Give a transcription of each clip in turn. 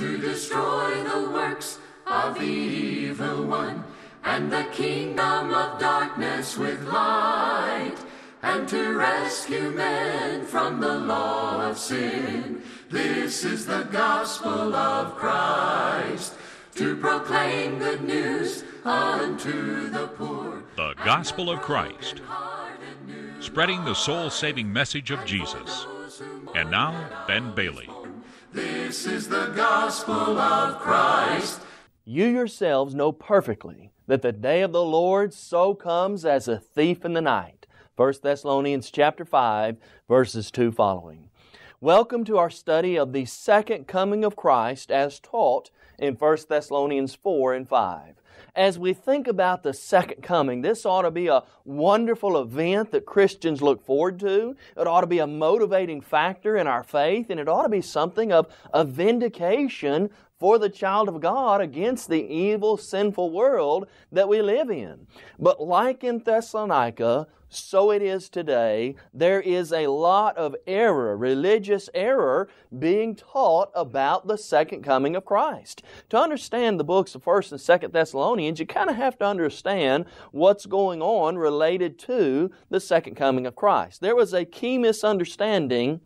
to destroy the works of the evil one and the kingdom of darkness with light, and to rescue men from the law of sin. This is the gospel of Christ, to proclaim good news unto the poor. The gospel the of Christ, spreading the soul saving message of Jesus. And now, Ben Bailey. This is the gospel of Christ. You yourselves know perfectly that the day of the Lord so comes as a thief in the night. 1 Thessalonians chapter 5 verses 2 following. Welcome to our study of the second coming of Christ as taught in 1 Thessalonians 4 and 5 as we think about the second coming, this ought to be a wonderful event that Christians look forward to. It ought to be a motivating factor in our faith, and it ought to be something of a vindication for the child of God against the evil, sinful world that we live in. But like in Thessalonica, so it is today. There is a lot of error, religious error, being taught about the second coming of Christ. To understand the books of 1st and 2nd Thessalonians, you kind of have to understand what's going on related to the second coming of Christ. There was a key misunderstanding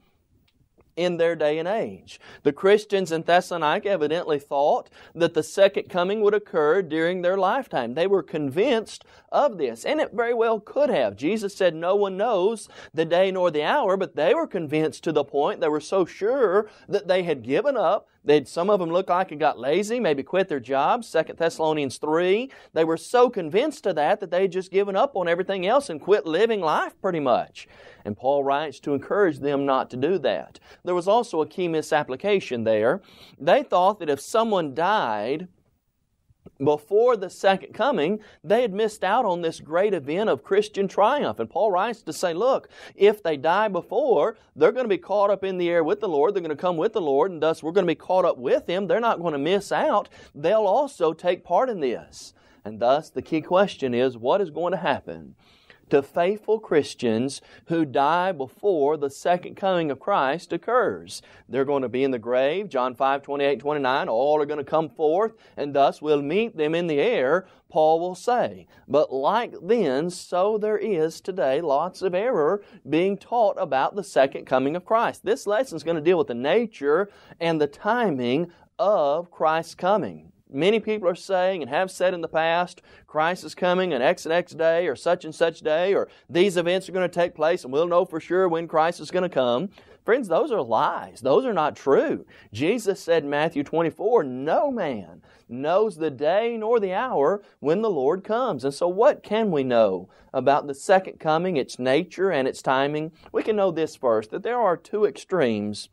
in their day and age. The Christians in Thessalonica evidently thought that the second coming would occur during their lifetime. They were convinced of this, and it very well could have. Jesus said, No one knows the day nor the hour, but they were convinced to the point they were so sure that they had given up They'd, some of them looked like it got lazy, maybe quit their jobs. Second Thessalonians 3. They were so convinced of that that they would just given up on everything else and quit living life pretty much. And Paul writes to encourage them not to do that. There was also a key misapplication there. They thought that if someone died, before the second coming, they had missed out on this great event of Christian triumph. And Paul writes to say, look, if they die before, they're going to be caught up in the air with the Lord. They're going to come with the Lord, and thus we're going to be caught up with Him. They're not going to miss out. They'll also take part in this. And thus, the key question is what is going to happen to faithful Christians who die before the second coming of Christ occurs. They're going to be in the grave, John 5, 28, 29. All are going to come forth, and thus we'll meet them in the air, Paul will say. But like then, so there is today lots of error being taught about the second coming of Christ. This lesson is going to deal with the nature and the timing of Christ's coming many people are saying and have said in the past, Christ is coming on X and X day or such and such day or these events are going to take place and we'll know for sure when Christ is going to come. Friends, those are lies. Those are not true. Jesus said in Matthew 24, no man knows the day nor the hour when the Lord comes. And so what can we know about the second coming, its nature and its timing? We can know this first, that there are two extremes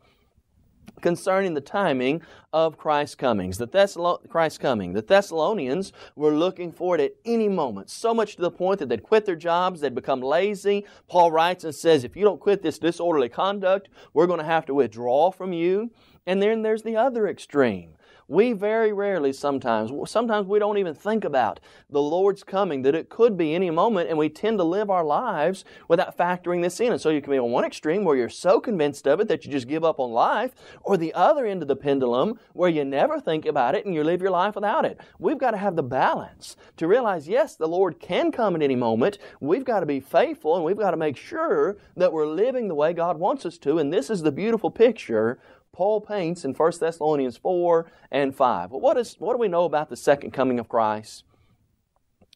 concerning the timing of Christ's comings. The Thessalon- Christ's coming. The Thessalonians were looking for it at any moment, so much to the point that they'd quit their jobs, they'd become lazy. Paul writes and says, if you don't quit this disorderly conduct, we're going to have to withdraw from you. And then there's the other extreme we very rarely sometimes, sometimes we don't even think about the Lord's coming, that it could be any moment, and we tend to live our lives without factoring this in. And so you can be on one extreme where you're so convinced of it that you just give up on life, or the other end of the pendulum where you never think about it and you live your life without it. We've got to have the balance to realize, yes, the Lord can come at any moment. We've got to be faithful and we've got to make sure that we're living the way God wants us to. And this is the beautiful picture Paul paints in 1 Thessalonians 4 and 5. But what, is, what do we know about the second coming of Christ?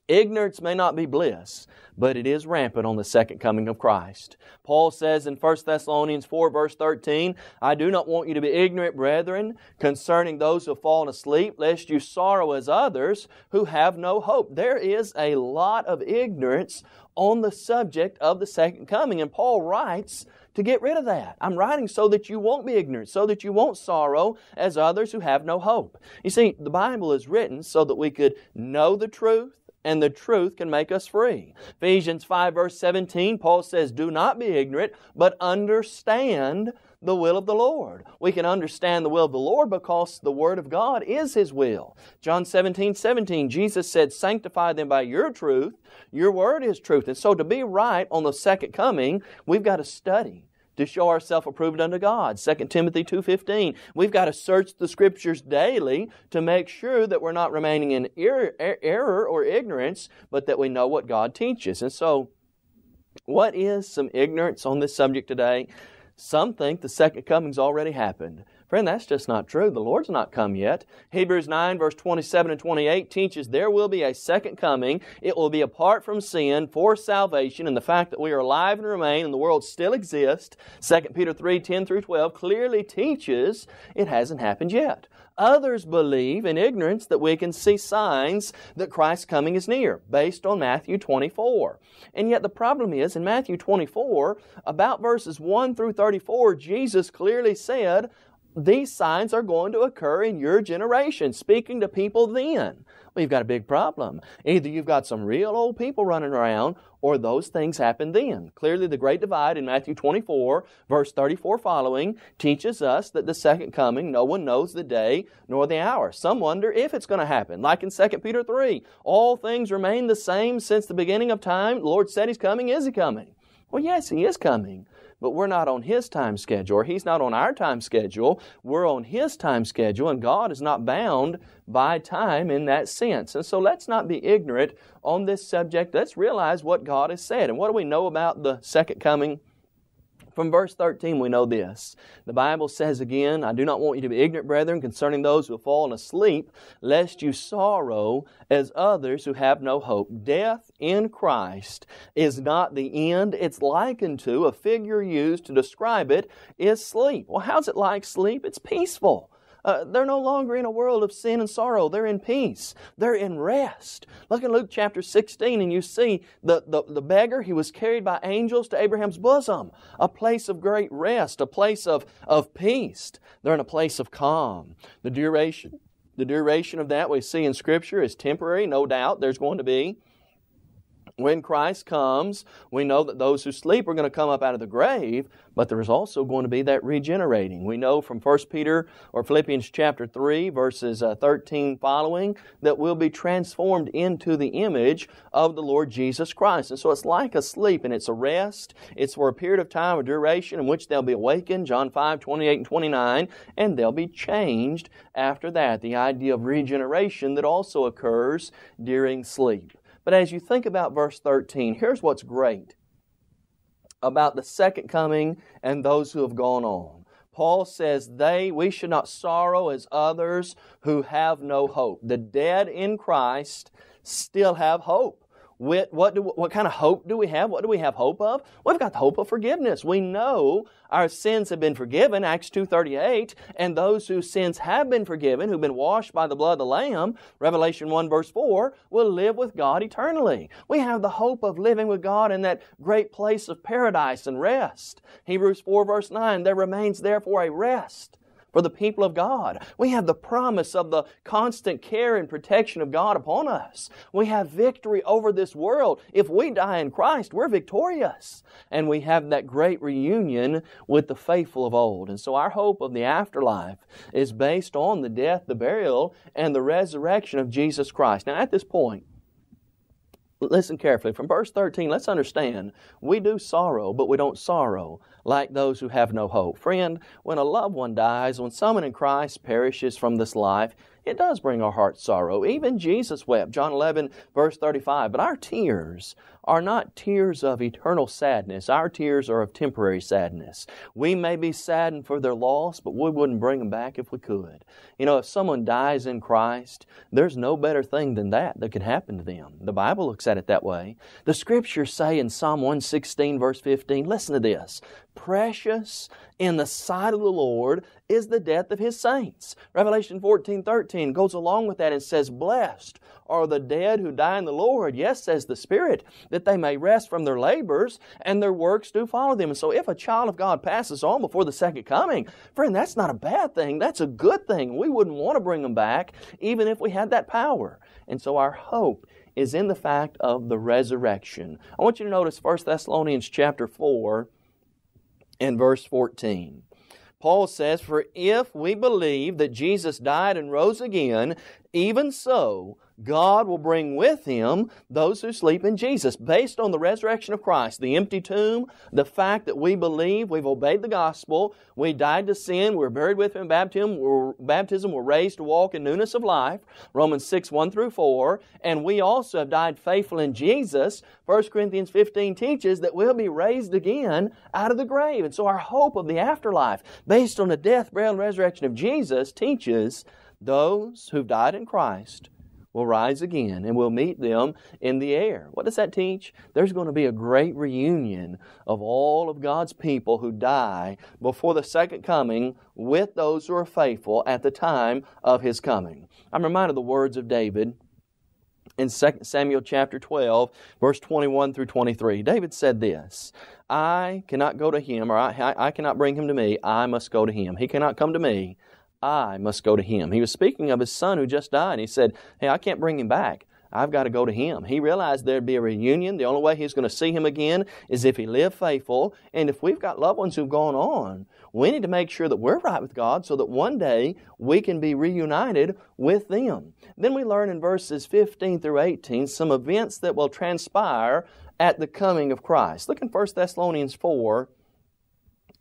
Ignorance may not be bliss, but it is rampant on the second coming of Christ. Paul says in 1 Thessalonians 4, verse 13, I do not want you to be ignorant, brethren, concerning those who have fallen asleep, lest you sorrow as others who have no hope. There is a lot of ignorance on the subject of the second coming, and Paul writes to get rid of that. I'm writing so that you won't be ignorant, so that you won't sorrow as others who have no hope. You see, the Bible is written so that we could know the truth and the truth can make us free. Ephesians 5 verse 17, Paul says, Do not be ignorant, but understand the will of the Lord. We can understand the will of the Lord because the Word of God is His will. John 17, 17, Jesus said, Sanctify them by your truth. Your Word is truth. And so to be right on the second coming, we've got to study to show ourselves approved unto God. 2 Timothy 2.15. We've got to search the scriptures daily to make sure that we're not remaining in er, error or ignorance, but that we know what God teaches. And so, what is some ignorance on this subject today? Some think the second coming's already happened. Friend, that's just not true. The Lord's not come yet. Hebrews 9, verse 27 and 28 teaches there will be a second coming. It will be apart from sin for salvation, and the fact that we are alive and remain and the world still exists, 2 Peter 3, 10 through 12, clearly teaches it hasn't happened yet. Others believe in ignorance that we can see signs that Christ's coming is near, based on Matthew 24. And yet the problem is, in Matthew 24, about verses 1 through 34, Jesus clearly said, these signs are going to occur in your generation, speaking to people then. Well, you've got a big problem. Either you've got some real old people running around, or those things happen then. Clearly, the Great Divide in Matthew 24, verse 34 following, teaches us that the second coming, no one knows the day nor the hour. Some wonder if it's going to happen. Like in 2 Peter 3, all things remain the same since the beginning of time. The Lord said He's coming. Is He coming? Well, yes, He is coming but we're not on His time schedule, or He's not on our time schedule. We're on His time schedule, and God is not bound by time in that sense. And so let's not be ignorant on this subject. Let's realize what God has said. And what do we know about the second coming? From verse 13, we know this. The Bible says again, I do not want you to be ignorant, brethren, concerning those who have fallen asleep, lest you sorrow as others who have no hope. Death in Christ is not the end. It's likened to, a figure used to describe it, is sleep. Well, how's it like sleep? It's peaceful. Uh, they're no longer in a world of sin and sorrow. They're in peace. They're in rest. Look in Luke chapter 16 and you see the, the, the beggar, he was carried by angels to Abraham's bosom, a place of great rest, a place of, of peace. They're in a place of calm. The duration the duration of that we see in Scripture is temporary, no doubt. There's going to be when Christ comes, we know that those who sleep are going to come up out of the grave, but there is also going to be that regenerating. We know from 1 Peter or Philippians chapter 3, verses uh, 13 following, that we'll be transformed into the image of the Lord Jesus Christ. And so it's like a sleep and it's a rest. It's for a period of time or duration in which they'll be awakened, John 5, 28 and 29, and they'll be changed after that. The idea of regeneration that also occurs during sleep. But as you think about verse 13, here's what's great about the second coming and those who have gone on. Paul says, They, we should not sorrow as others who have no hope. The dead in Christ still have hope. What, what, do, what kind of hope do we have? What do we have hope of? We've got the hope of forgiveness. We know our sins have been forgiven, Acts 2.38, and those whose sins have been forgiven, who've been washed by the blood of the Lamb, Revelation 1 verse 4, will live with God eternally. We have the hope of living with God in that great place of paradise and rest. Hebrews 4 verse 9, there remains therefore a rest for the people of God. We have the promise of the constant care and protection of God upon us. We have victory over this world. If we die in Christ, we're victorious. And we have that great reunion with the faithful of old. And so our hope of the afterlife is based on the death, the burial, and the resurrection of Jesus Christ. Now, at this point, Listen carefully. From verse 13, let's understand we do sorrow, but we don't sorrow like those who have no hope. Friend, when a loved one dies, when someone in Christ perishes from this life, it does bring our hearts sorrow. Even Jesus wept, John 11, verse 35. But our tears are not tears of eternal sadness. Our tears are of temporary sadness. We may be saddened for their loss, but we wouldn't bring them back if we could. You know, if someone dies in Christ, there's no better thing than that that could happen to them. The Bible looks at it that way. The scriptures say in Psalm 116, verse 15, listen to this precious in the sight of the Lord is the death of his saints. Revelation 14 13 goes along with that and says, Blessed are the dead who die in the Lord. Yes, says the Spirit, that they may rest from their labors and their works do follow them. And so if a child of God passes on before the second coming, friend, that's not a bad thing. That's a good thing. We wouldn't want to bring them back even if we had that power. And so our hope is in the fact of the resurrection. I want you to notice 1 Thessalonians chapter 4 and verse 14. Paul says, For if we believe that Jesus died and rose again, even so, God will bring with him those who sleep in Jesus. Based on the resurrection of Christ, the empty tomb, the fact that we believe, we've obeyed the gospel, we died to sin, we are buried with him in baptism, we baptism, we're raised to walk in newness of life, Romans 6, 1 through 4, and we also have died faithful in Jesus. 1 Corinthians 15 teaches that we'll be raised again out of the grave. And so our hope of the afterlife, based on the death, burial, and resurrection of Jesus, teaches those who've died in Christ will rise again and we'll meet them in the air. What does that teach? There's going to be a great reunion of all of God's people who die before the second coming with those who are faithful at the time of His coming. I'm reminded of the words of David in 2 Samuel chapter 12, verse 21 through 23. David said this I cannot go to him, or I, I cannot bring him to me. I must go to him. He cannot come to me. I must go to him. He was speaking of his son who just died, and he said, Hey, I can't bring him back. I've got to go to him. He realized there'd be a reunion. The only way he's going to see him again is if he lived faithful. And if we've got loved ones who've gone on, we need to make sure that we're right with God so that one day we can be reunited with them. Then we learn in verses 15 through 18 some events that will transpire at the coming of Christ. Look in 1 Thessalonians 4,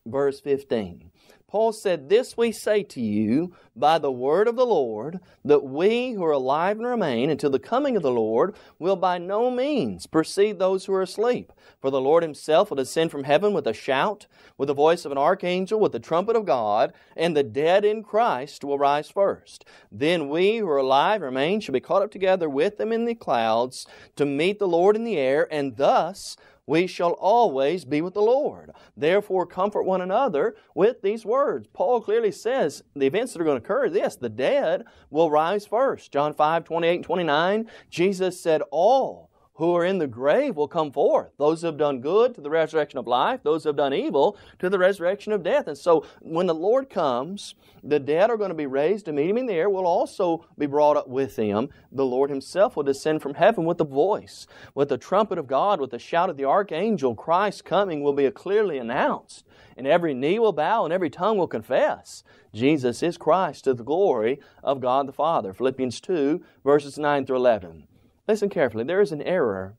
verse 15. Paul said, This we say to you by the word of the Lord, that we who are alive and remain until the coming of the Lord will by no means precede those who are asleep. For the Lord himself will descend from heaven with a shout, with the voice of an archangel, with the trumpet of God, and the dead in Christ will rise first. Then we who are alive and remain shall be caught up together with them in the clouds to meet the Lord in the air, and thus we shall always be with the Lord. Therefore, comfort one another with these words. Paul clearly says the events that are going to occur this the dead will rise first. John 5 28 and 29, Jesus said, All who are in the grave will come forth. Those who have done good to the resurrection of life, those who have done evil to the resurrection of death. And so when the Lord comes, the dead are going to be raised to meet him in the air, will also be brought up with him. The Lord himself will descend from heaven with a voice, with the trumpet of God, with the shout of the archangel. Christ's coming will be clearly announced, and every knee will bow and every tongue will confess. Jesus is Christ to the glory of God the Father. Philippians 2, verses 9 through 11. Listen carefully. There is an error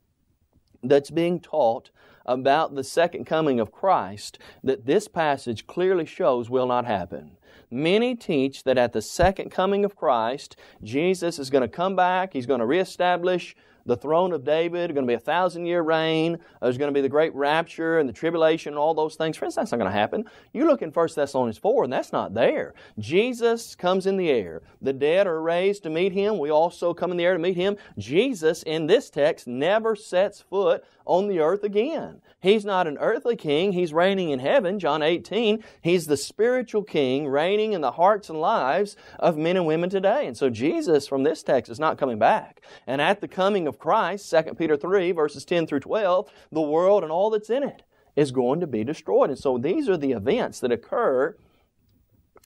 that's being taught about the second coming of Christ that this passage clearly shows will not happen. Many teach that at the second coming of Christ, Jesus is going to come back, he's going to reestablish the throne of David, going to be a thousand year reign, there's going to be the great rapture and the tribulation and all those things. Friends, that's not going to happen. You look in 1 Thessalonians 4, and that's not there. Jesus comes in the air. The dead are raised to meet him. We also come in the air to meet him. Jesus, in this text, never sets foot on the earth again. He's not an earthly king, he's reigning in heaven, John 18. He's the spiritual king reigning in the hearts and lives of men and women today. And so Jesus, from this text, is not coming back. And at the coming of Christ, 2 Peter 3, verses 10 through 12, the world and all that's in it is going to be destroyed. And so these are the events that occur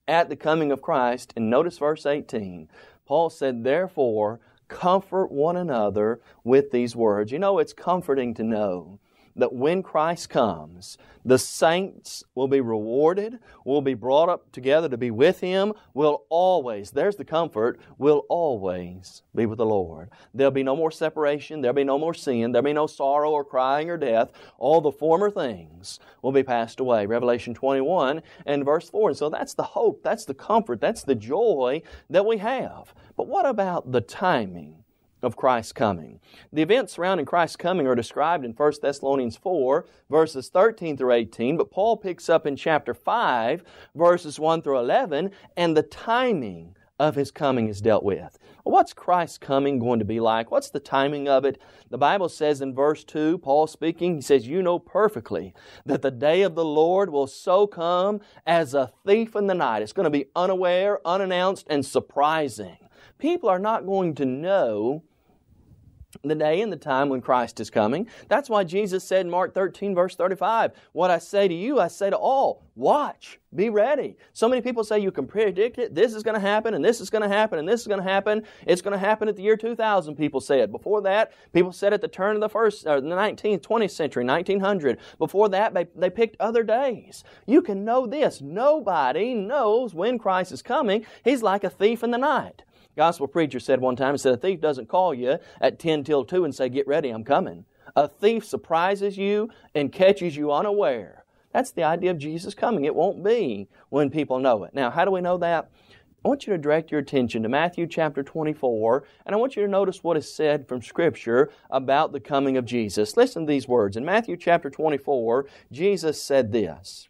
at the coming of Christ. And notice verse 18. Paul said, Therefore, comfort one another with these words. You know, it's comforting to know that when Christ comes, the saints will be rewarded, will be brought up together to be with Him, will always, there's the comfort, will always be with the Lord. There'll be no more separation, there'll be no more sin, there'll be no sorrow or crying or death. All the former things will be passed away. Revelation 21 and verse 4. And so that's the hope, that's the comfort, that's the joy that we have. But what about the timing? of Christ's coming. The events surrounding Christ's coming are described in 1 Thessalonians 4, verses 13 through 18, but Paul picks up in chapter 5, verses 1 through 11, and the timing of his coming is dealt with. What's Christ's coming going to be like? What's the timing of it? The Bible says in verse 2, Paul speaking, he says, You know perfectly that the day of the Lord will so come as a thief in the night. It's going to be unaware, unannounced, and surprising. People are not going to know the day and the time when Christ is coming. That's why Jesus said in Mark 13, verse 35, What I say to you, I say to all, watch, be ready. So many people say you can predict it, this is going to happen, and this is going to happen, and this is going to happen. It's going to happen at the year 2000, people said. Before that, people said at the turn of the first, or uh, the 19th, 20th century, 1900. Before that, they, they picked other days. You can know this. Nobody knows when Christ is coming. He's like a thief in the night gospel preacher said one time, he said, A thief doesn't call you at 10 till 2 and say, Get ready, I'm coming. A thief surprises you and catches you unaware. That's the idea of Jesus coming. It won't be when people know it. Now, how do we know that? I want you to direct your attention to Matthew chapter 24, and I want you to notice what is said from Scripture about the coming of Jesus. Listen to these words. In Matthew chapter 24, Jesus said this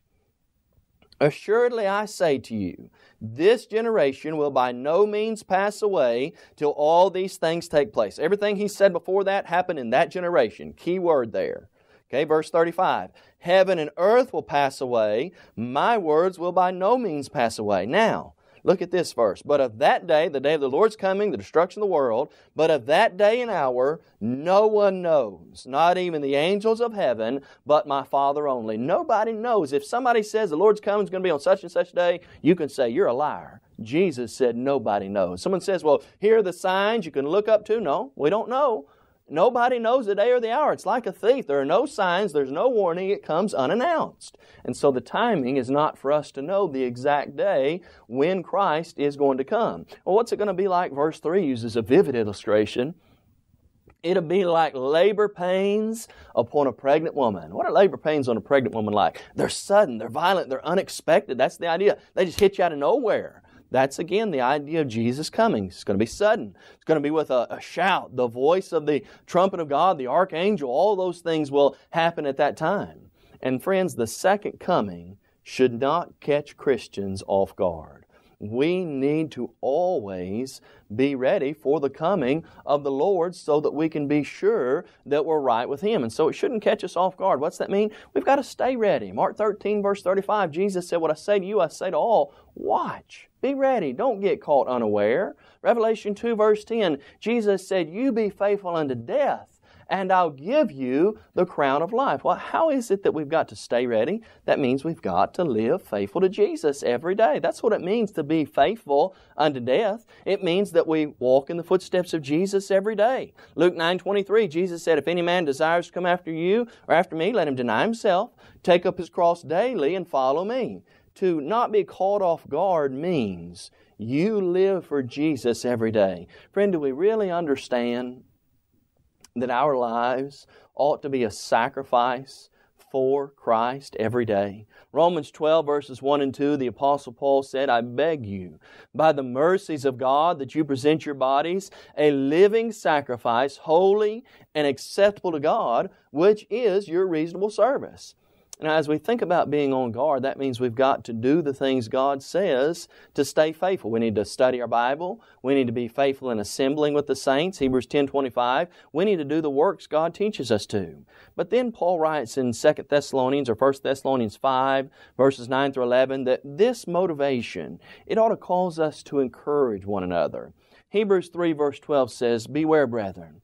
Assuredly, I say to you, this generation will by no means pass away till all these things take place. Everything he said before that happened in that generation. Key word there. Okay, verse 35. Heaven and earth will pass away, my words will by no means pass away. Now, Look at this verse. But of that day, the day of the Lord's coming, the destruction of the world, but of that day and hour, no one knows, not even the angels of heaven, but my Father only. Nobody knows. If somebody says the Lord's coming is going to be on such and such day, you can say, You're a liar. Jesus said, Nobody knows. Someone says, Well, here are the signs you can look up to. No, we don't know. Nobody knows the day or the hour. It's like a thief. There are no signs, there's no warning, it comes unannounced. And so the timing is not for us to know the exact day when Christ is going to come. Well, what's it going to be like? Verse 3 uses a vivid illustration. It'll be like labor pains upon a pregnant woman. What are labor pains on a pregnant woman like? They're sudden, they're violent, they're unexpected. That's the idea. They just hit you out of nowhere. That's again the idea of Jesus coming. It's going to be sudden. It's going to be with a, a shout, the voice of the trumpet of God, the archangel. All those things will happen at that time. And friends, the second coming should not catch Christians off guard we need to always be ready for the coming of the Lord so that we can be sure that we're right with Him. And so it shouldn't catch us off guard. What's that mean? We've got to stay ready. Mark 13, verse 35, Jesus said, What I say to you, I say to all, watch. Be ready. Don't get caught unaware. Revelation 2, verse 10, Jesus said, You be faithful unto death and I'll give you the crown of life. Well, how is it that we've got to stay ready? That means we've got to live faithful to Jesus every day. That's what it means to be faithful unto death. It means that we walk in the footsteps of Jesus every day. Luke 9 23, Jesus said, If any man desires to come after you or after me, let him deny himself, take up his cross daily, and follow me. To not be caught off guard means you live for Jesus every day. Friend, do we really understand that our lives ought to be a sacrifice for Christ every day. Romans 12, verses 1 and 2, the Apostle Paul said, I beg you, by the mercies of God, that you present your bodies a living sacrifice, holy and acceptable to God, which is your reasonable service. Now, as we think about being on guard, that means we've got to do the things God says to stay faithful. We need to study our Bible. We need to be faithful in assembling with the saints, Hebrews 10 25. We need to do the works God teaches us to. But then Paul writes in 2 Thessalonians or 1 Thessalonians 5, verses 9 through 11, that this motivation, it ought to cause us to encourage one another. Hebrews 3, verse 12 says, Beware, brethren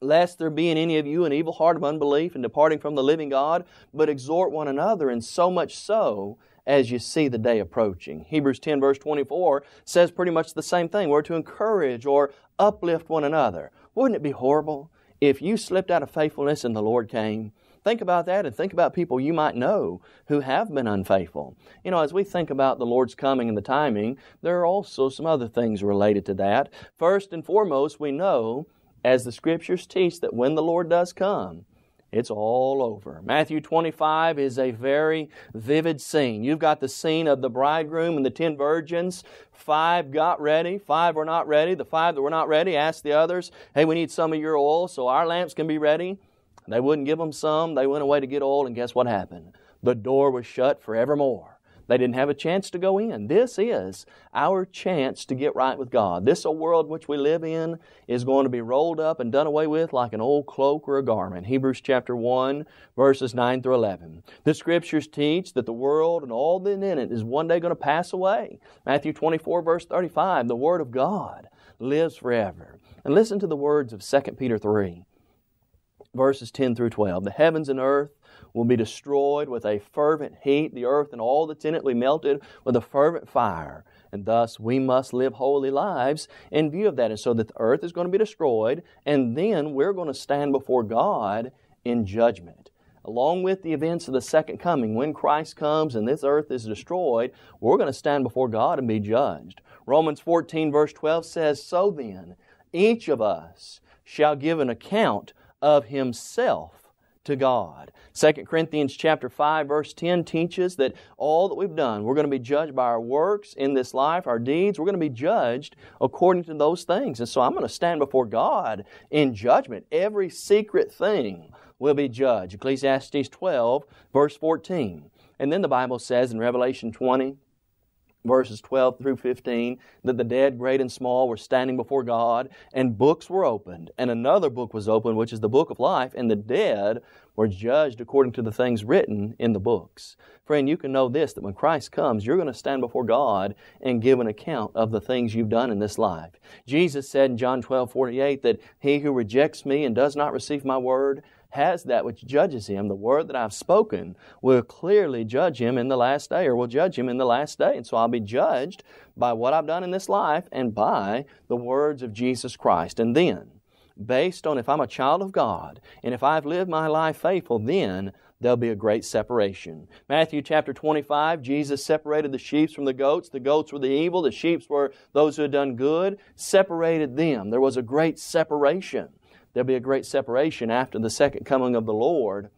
lest there be in any of you an evil heart of unbelief and departing from the living God, but exhort one another, and so much so as you see the day approaching. Hebrews 10, verse 24 says pretty much the same thing. We're to encourage or uplift one another. Wouldn't it be horrible if you slipped out of faithfulness and the Lord came? Think about that and think about people you might know who have been unfaithful. You know, as we think about the Lord's coming and the timing, there are also some other things related to that. First and foremost, we know as the scriptures teach that when the Lord does come, it's all over. Matthew 25 is a very vivid scene. You've got the scene of the bridegroom and the ten virgins. Five got ready, five were not ready. The five that were not ready asked the others, Hey, we need some of your oil so our lamps can be ready. They wouldn't give them some. They went away to get oil, and guess what happened? The door was shut forevermore. They didn't have a chance to go in. This is our chance to get right with God. This old world which we live in is going to be rolled up and done away with like an old cloak or a garment. Hebrews chapter 1, verses 9 through 11. The scriptures teach that the world and all that in it is one day going to pass away. Matthew 24, verse 35, the Word of God lives forever. And listen to the words of 2 Peter 3, verses 10 through 12. The heavens and earth will be destroyed with a fervent heat. The earth and all that's in it will be melted with a fervent fire. And thus we must live holy lives in view of that. And so that the earth is going to be destroyed, and then we're going to stand before God in judgment. Along with the events of the second coming, when Christ comes and this earth is destroyed, we're going to stand before God and be judged. Romans 14, verse 12 says, So then, each of us shall give an account of himself to God. 2 Corinthians chapter 5 verse 10 teaches that all that we've done, we're going to be judged by our works in this life, our deeds, we're going to be judged according to those things. And so I'm going to stand before God in judgment. Every secret thing will be judged. Ecclesiastes 12 verse 14. And then the Bible says in Revelation 20 verses 12 through 15 that the dead, great and small, were standing before God, and books were opened, and another book was opened, which is the book of life, and the dead were judged according to the things written in the books. Friend, you can know this that when Christ comes, you're going to stand before God and give an account of the things you've done in this life. Jesus said in John 12 48 that he who rejects me and does not receive my word has that which judges him, the word that I've spoken will clearly judge him in the last day, or will judge him in the last day. And so I'll be judged by what I've done in this life and by the words of Jesus Christ. And then, based on if I'm a child of God and if I've lived my life faithful, then there'll be a great separation. Matthew chapter 25, Jesus separated the sheep from the goats. The goats were the evil, the sheep were those who had done good, separated them. There was a great separation. There'll be a great separation after the second coming of the Lord,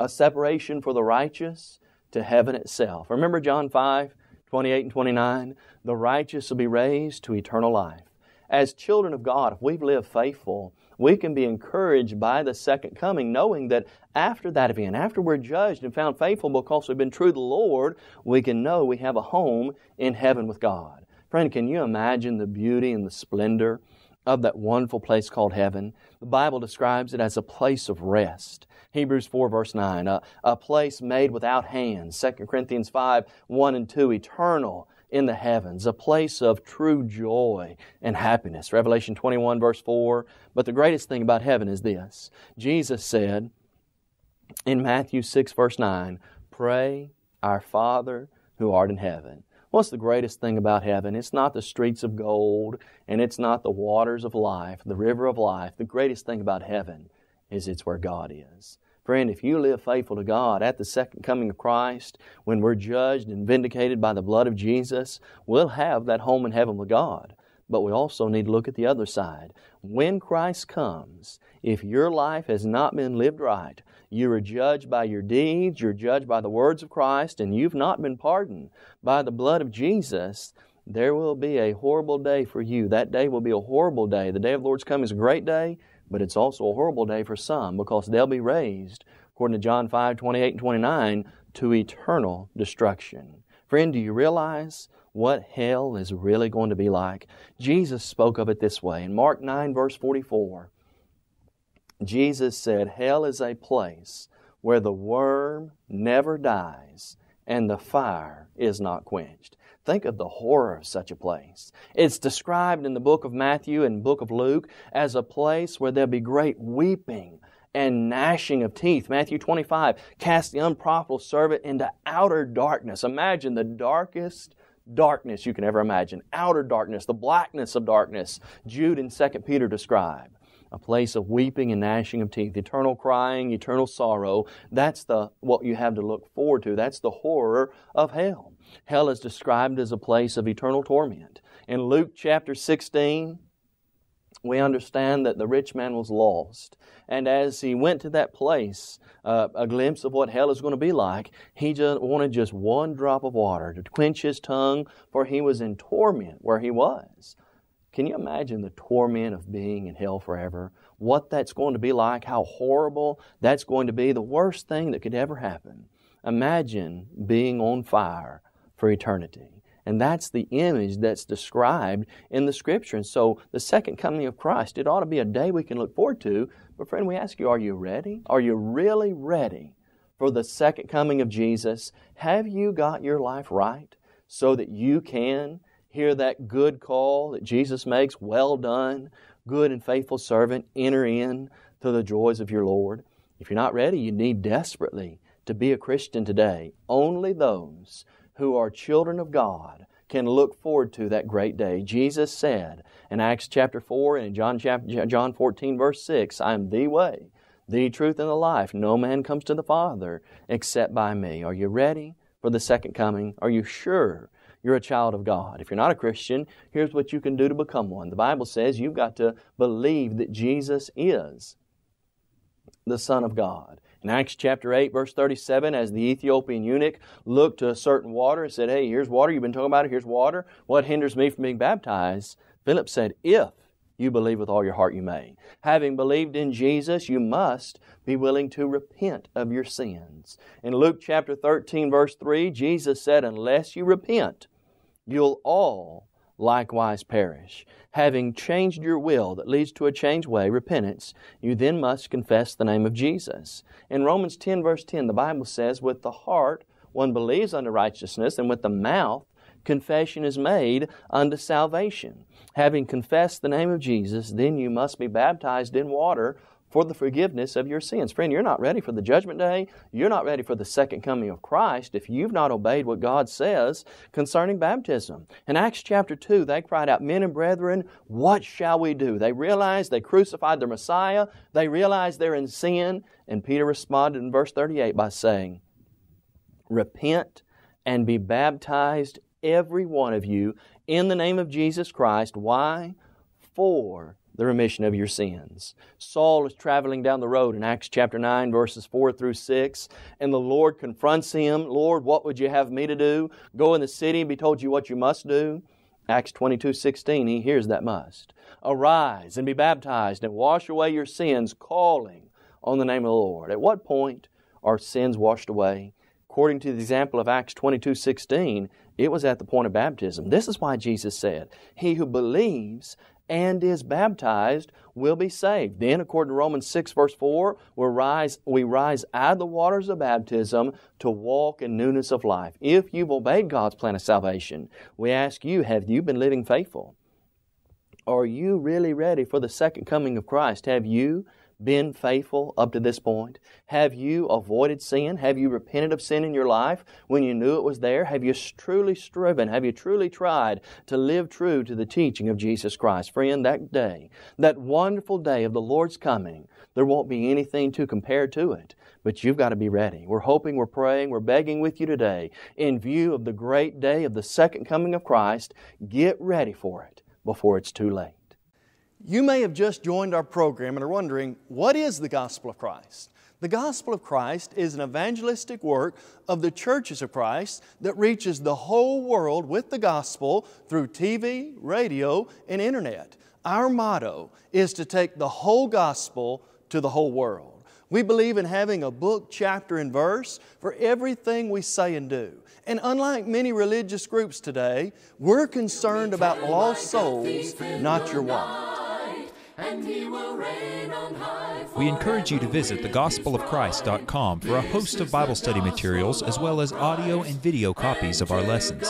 a separation for the righteous to heaven itself. Remember John 5 28 and 29? The righteous will be raised to eternal life. As children of God, if we've lived faithful, we can be encouraged by the second coming, knowing that after that event, after we're judged and found faithful because we've been true to the Lord, we can know we have a home in heaven with God. Friend, can you imagine the beauty and the splendor of that wonderful place called heaven. The Bible describes it as a place of rest. Hebrews 4, verse 9, a, a place made without hands. 2 Corinthians 5, 1 and 2, eternal in the heavens, a place of true joy and happiness. Revelation 21, verse 4. But the greatest thing about heaven is this Jesus said in Matthew 6, verse 9, Pray, our Father who art in heaven What's the greatest thing about heaven? It's not the streets of gold and it's not the waters of life, the river of life. The greatest thing about heaven is it's where God is. Friend, if you live faithful to God at the second coming of Christ, when we're judged and vindicated by the blood of Jesus, we'll have that home in heaven with God. But we also need to look at the other side. When Christ comes, if your life has not been lived right, you are judged by your deeds, you're judged by the words of Christ, and you've not been pardoned by the blood of Jesus, there will be a horrible day for you. That day will be a horrible day. The day of the Lord's coming is a great day, but it's also a horrible day for some because they'll be raised, according to John 5 28 and 29, to eternal destruction. Friend, do you realize what hell is really going to be like. Jesus spoke of it this way in Mark 9, verse 44. Jesus said, Hell is a place where the worm never dies and the fire is not quenched. Think of the horror of such a place. It's described in the book of Matthew and book of Luke as a place where there'll be great weeping and gnashing of teeth. Matthew 25, cast the unprofitable servant into outer darkness. Imagine the darkest darkness you can ever imagine outer darkness, the blackness of darkness, Jude and 2 Peter describe. A place of weeping and gnashing of teeth, eternal crying, eternal sorrow. That's the, what you have to look forward to. That's the horror of hell. Hell is described as a place of eternal torment. In Luke chapter 16, we understand that the rich man was lost. And as he went to that place, uh, a glimpse of what hell is going to be like, he just wanted just one drop of water to quench his tongue, for he was in torment where he was. Can you imagine the torment of being in hell forever? What that's going to be like, how horrible that's going to be, the worst thing that could ever happen. Imagine being on fire for eternity. And that's the image that's described in the Scripture. And so the second coming of Christ, it ought to be a day we can look forward to. But friend, we ask you, are you ready? Are you really ready for the second coming of Jesus? Have you got your life right so that you can hear that good call that Jesus makes? Well done, good and faithful servant, enter in to the joys of your Lord. If you're not ready, you need desperately to be a Christian today. Only those who are children of God can look forward to that great day. Jesus said in Acts chapter 4 and in John, chapter, John 14, verse 6, I am the way, the truth, and the life. No man comes to the Father except by me. Are you ready for the second coming? Are you sure? You're a child of God. If you're not a Christian, here's what you can do to become one. The Bible says you've got to believe that Jesus is the Son of God. In Acts chapter 8, verse 37, as the Ethiopian eunuch looked to a certain water and said, Hey, here's water, you've been talking about it, here's water. What hinders me from being baptized? Philip said, If you believe with all your heart, you may. Having believed in Jesus, you must be willing to repent of your sins. In Luke chapter 13, verse 3, Jesus said, Unless you repent, you'll all likewise perish. Having changed your will that leads to a changed way, repentance, you then must confess the name of Jesus. In Romans 10, verse 10, the Bible says, With the heart one believes unto righteousness, and with the mouth confession is made unto salvation. Having confessed the name of Jesus, then you must be baptized in water for the forgiveness of your sins. Friend, you're not ready for the judgment day. You're not ready for the second coming of Christ if you've not obeyed what God says concerning baptism. In Acts chapter 2, they cried out, Men and brethren, what shall we do? They realized they crucified their Messiah. They realized they're in sin. And Peter responded in verse 38 by saying, Repent and be baptized, every one of you, in the name of Jesus Christ. Why? For the remission of your sins. Saul is traveling down the road in Acts chapter 9, verses 4 through 6, and the Lord confronts him Lord, what would you have me to do? Go in the city and be told you what you must do. Acts 22 16, he hears that must. Arise and be baptized and wash away your sins, calling on the name of the Lord. At what point are sins washed away? According to the example of Acts 22 16, it was at the point of baptism. This is why Jesus said, He who believes and is baptized will be saved. Then, according to Romans 6, verse 4, we rise, we rise out of the waters of baptism to walk in newness of life. If you've obeyed God's plan of salvation, we ask you, have you been living faithful? Are you really ready for the second coming of Christ? Have you been faithful up to this point? Have you avoided sin? Have you repented of sin in your life when you knew it was there? Have you truly striven? Have you truly tried to live true to the teaching of Jesus Christ? Friend, that day, that wonderful day of the Lord's coming, there won't be anything to compare to it, but you've got to be ready. We're hoping, we're praying, we're begging with you today in view of the great day of the second coming of Christ. Get ready for it before it's too late. You may have just joined our program and are wondering, what is the gospel of Christ? The gospel of Christ is an evangelistic work of the churches of Christ that reaches the whole world with the gospel through TV, radio, and internet. Our motto is to take the whole gospel to the whole world. We believe in having a book, chapter, and verse for everything we say and do. And unlike many religious groups today, we're concerned about lost souls, not your wallet. We encourage you to visit thegospelofchrist.com for a host of Bible study materials as well as audio and video copies of our lessons.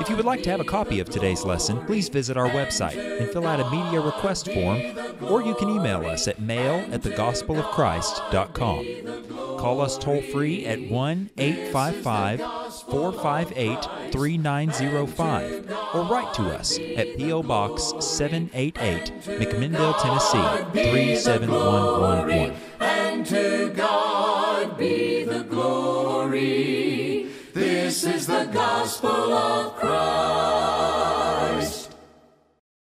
If you would like to have a copy of today's lesson, please visit our website and fill out a media request form, or you can email us at mail at thegospelofchrist.com. Call us toll free at 1 855 458 3905 or write to us at P.O. Box 788, McMinnville, Tennessee 37111. And to God be the glory. This is the gospel of Christ.